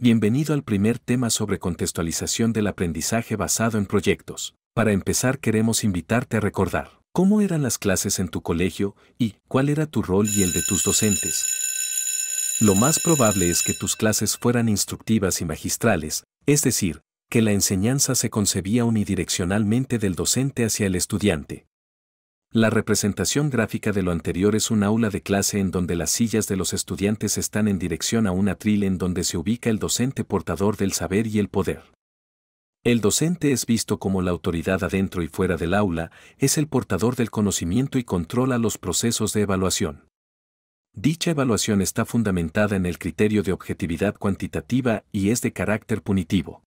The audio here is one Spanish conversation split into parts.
Bienvenido al primer tema sobre contextualización del aprendizaje basado en proyectos. Para empezar queremos invitarte a recordar cómo eran las clases en tu colegio y cuál era tu rol y el de tus docentes. Lo más probable es que tus clases fueran instructivas y magistrales, es decir, que la enseñanza se concebía unidireccionalmente del docente hacia el estudiante. La representación gráfica de lo anterior es un aula de clase en donde las sillas de los estudiantes están en dirección a un atril en donde se ubica el docente portador del saber y el poder. El docente es visto como la autoridad adentro y fuera del aula, es el portador del conocimiento y controla los procesos de evaluación. Dicha evaluación está fundamentada en el criterio de objetividad cuantitativa y es de carácter punitivo.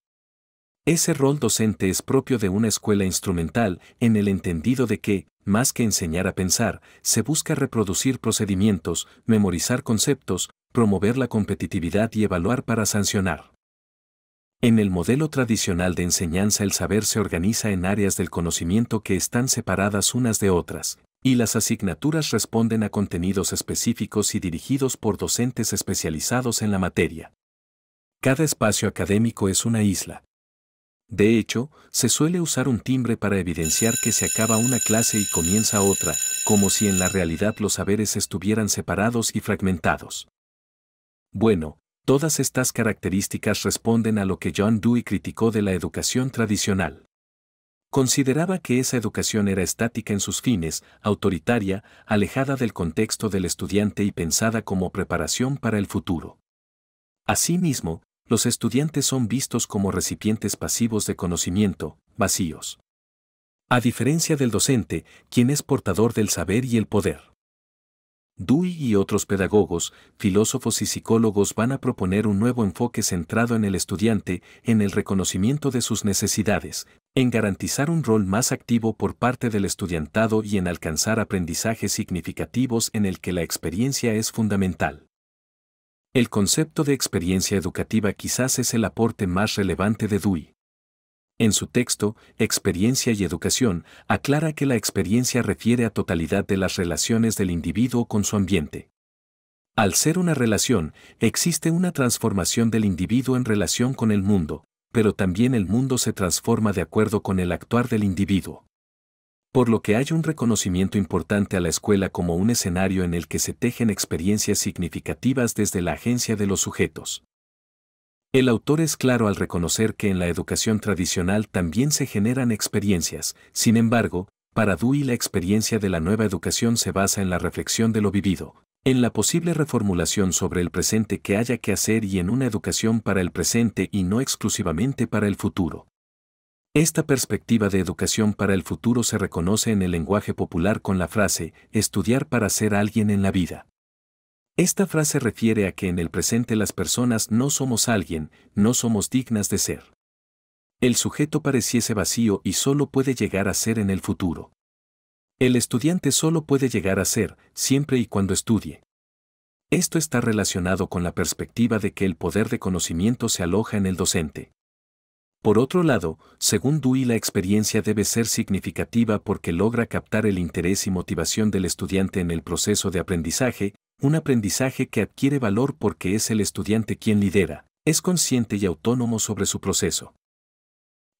Ese rol docente es propio de una escuela instrumental en el entendido de que, más que enseñar a pensar, se busca reproducir procedimientos, memorizar conceptos, promover la competitividad y evaluar para sancionar. En el modelo tradicional de enseñanza el saber se organiza en áreas del conocimiento que están separadas unas de otras, y las asignaturas responden a contenidos específicos y dirigidos por docentes especializados en la materia. Cada espacio académico es una isla, de hecho, se suele usar un timbre para evidenciar que se acaba una clase y comienza otra, como si en la realidad los saberes estuvieran separados y fragmentados. Bueno, todas estas características responden a lo que John Dewey criticó de la educación tradicional. Consideraba que esa educación era estática en sus fines, autoritaria, alejada del contexto del estudiante y pensada como preparación para el futuro. Asimismo, los estudiantes son vistos como recipientes pasivos de conocimiento, vacíos. A diferencia del docente, quien es portador del saber y el poder. Dewey y otros pedagogos, filósofos y psicólogos van a proponer un nuevo enfoque centrado en el estudiante, en el reconocimiento de sus necesidades, en garantizar un rol más activo por parte del estudiantado y en alcanzar aprendizajes significativos en el que la experiencia es fundamental. El concepto de experiencia educativa quizás es el aporte más relevante de Dewey. En su texto, Experiencia y Educación, aclara que la experiencia refiere a totalidad de las relaciones del individuo con su ambiente. Al ser una relación, existe una transformación del individuo en relación con el mundo, pero también el mundo se transforma de acuerdo con el actuar del individuo por lo que hay un reconocimiento importante a la escuela como un escenario en el que se tejen experiencias significativas desde la agencia de los sujetos. El autor es claro al reconocer que en la educación tradicional también se generan experiencias, sin embargo, para Dewey la experiencia de la nueva educación se basa en la reflexión de lo vivido, en la posible reformulación sobre el presente que haya que hacer y en una educación para el presente y no exclusivamente para el futuro. Esta perspectiva de educación para el futuro se reconoce en el lenguaje popular con la frase, estudiar para ser alguien en la vida. Esta frase refiere a que en el presente las personas no somos alguien, no somos dignas de ser. El sujeto pareciese vacío y solo puede llegar a ser en el futuro. El estudiante solo puede llegar a ser, siempre y cuando estudie. Esto está relacionado con la perspectiva de que el poder de conocimiento se aloja en el docente. Por otro lado, según Dewey la experiencia debe ser significativa porque logra captar el interés y motivación del estudiante en el proceso de aprendizaje, un aprendizaje que adquiere valor porque es el estudiante quien lidera, es consciente y autónomo sobre su proceso.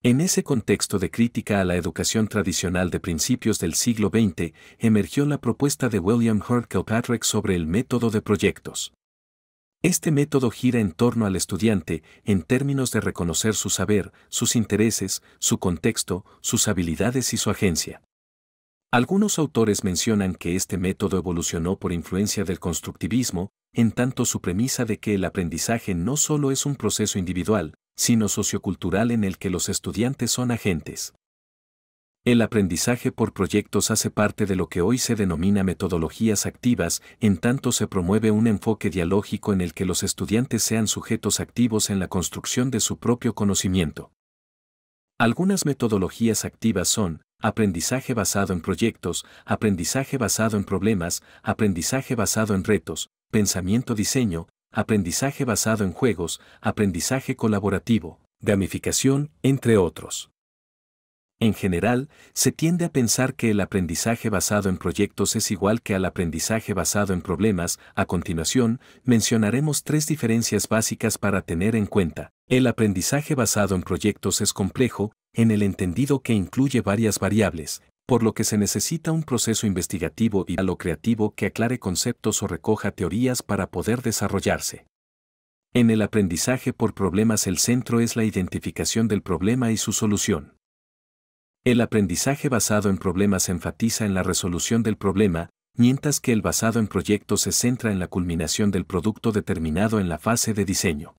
En ese contexto de crítica a la educación tradicional de principios del siglo XX, emergió la propuesta de William Hurt Kilpatrick sobre el método de proyectos. Este método gira en torno al estudiante en términos de reconocer su saber, sus intereses, su contexto, sus habilidades y su agencia. Algunos autores mencionan que este método evolucionó por influencia del constructivismo, en tanto su premisa de que el aprendizaje no solo es un proceso individual, sino sociocultural en el que los estudiantes son agentes. El aprendizaje por proyectos hace parte de lo que hoy se denomina metodologías activas, en tanto se promueve un enfoque dialógico en el que los estudiantes sean sujetos activos en la construcción de su propio conocimiento. Algunas metodologías activas son aprendizaje basado en proyectos, aprendizaje basado en problemas, aprendizaje basado en retos, pensamiento diseño, aprendizaje basado en juegos, aprendizaje colaborativo, gamificación, entre otros. En general, se tiende a pensar que el aprendizaje basado en proyectos es igual que al aprendizaje basado en problemas. A continuación, mencionaremos tres diferencias básicas para tener en cuenta. El aprendizaje basado en proyectos es complejo, en el entendido que incluye varias variables, por lo que se necesita un proceso investigativo y a lo creativo que aclare conceptos o recoja teorías para poder desarrollarse. En el aprendizaje por problemas el centro es la identificación del problema y su solución. El aprendizaje basado en problemas enfatiza en la resolución del problema, mientras que el basado en proyectos se centra en la culminación del producto determinado en la fase de diseño.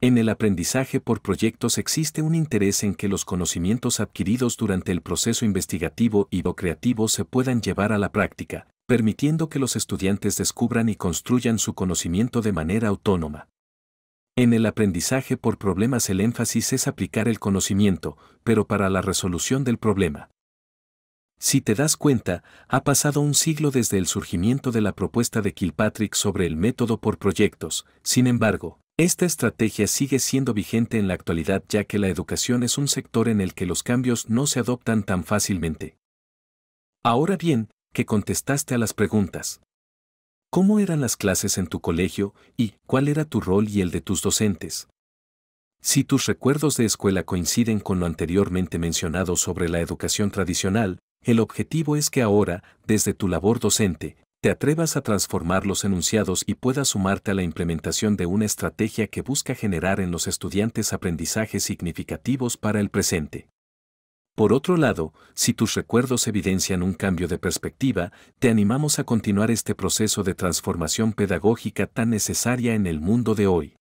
En el aprendizaje por proyectos existe un interés en que los conocimientos adquiridos durante el proceso investigativo y o creativo se puedan llevar a la práctica, permitiendo que los estudiantes descubran y construyan su conocimiento de manera autónoma. En el aprendizaje por problemas el énfasis es aplicar el conocimiento, pero para la resolución del problema. Si te das cuenta, ha pasado un siglo desde el surgimiento de la propuesta de Kilpatrick sobre el método por proyectos, sin embargo, esta estrategia sigue siendo vigente en la actualidad ya que la educación es un sector en el que los cambios no se adoptan tan fácilmente. Ahora bien, que contestaste a las preguntas. ¿Cómo eran las clases en tu colegio y cuál era tu rol y el de tus docentes? Si tus recuerdos de escuela coinciden con lo anteriormente mencionado sobre la educación tradicional, el objetivo es que ahora, desde tu labor docente, te atrevas a transformar los enunciados y puedas sumarte a la implementación de una estrategia que busca generar en los estudiantes aprendizajes significativos para el presente. Por otro lado, si tus recuerdos evidencian un cambio de perspectiva, te animamos a continuar este proceso de transformación pedagógica tan necesaria en el mundo de hoy.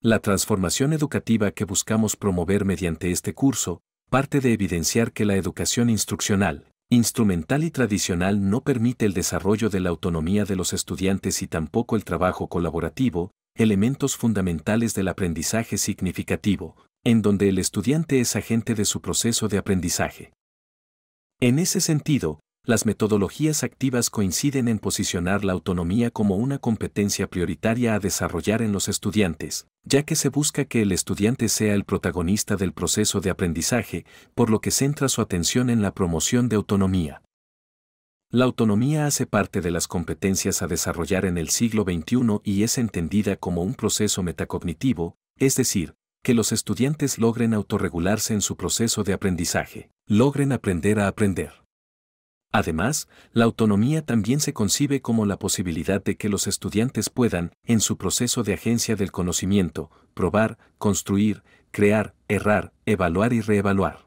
La transformación educativa que buscamos promover mediante este curso parte de evidenciar que la educación instruccional, instrumental y tradicional no permite el desarrollo de la autonomía de los estudiantes y tampoco el trabajo colaborativo, elementos fundamentales del aprendizaje significativo, en donde el estudiante es agente de su proceso de aprendizaje. En ese sentido, las metodologías activas coinciden en posicionar la autonomía como una competencia prioritaria a desarrollar en los estudiantes, ya que se busca que el estudiante sea el protagonista del proceso de aprendizaje, por lo que centra su atención en la promoción de autonomía. La autonomía hace parte de las competencias a desarrollar en el siglo XXI y es entendida como un proceso metacognitivo, es decir, que los estudiantes logren autorregularse en su proceso de aprendizaje, logren aprender a aprender. Además, la autonomía también se concibe como la posibilidad de que los estudiantes puedan, en su proceso de agencia del conocimiento, probar, construir, crear, errar, evaluar y reevaluar.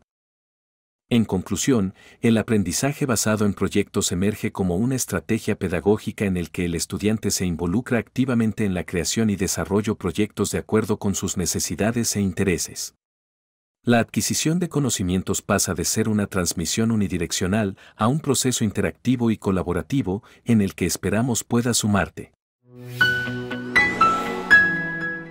En conclusión, el aprendizaje basado en proyectos emerge como una estrategia pedagógica en el que el estudiante se involucra activamente en la creación y desarrollo proyectos de acuerdo con sus necesidades e intereses. La adquisición de conocimientos pasa de ser una transmisión unidireccional a un proceso interactivo y colaborativo en el que esperamos pueda sumarte.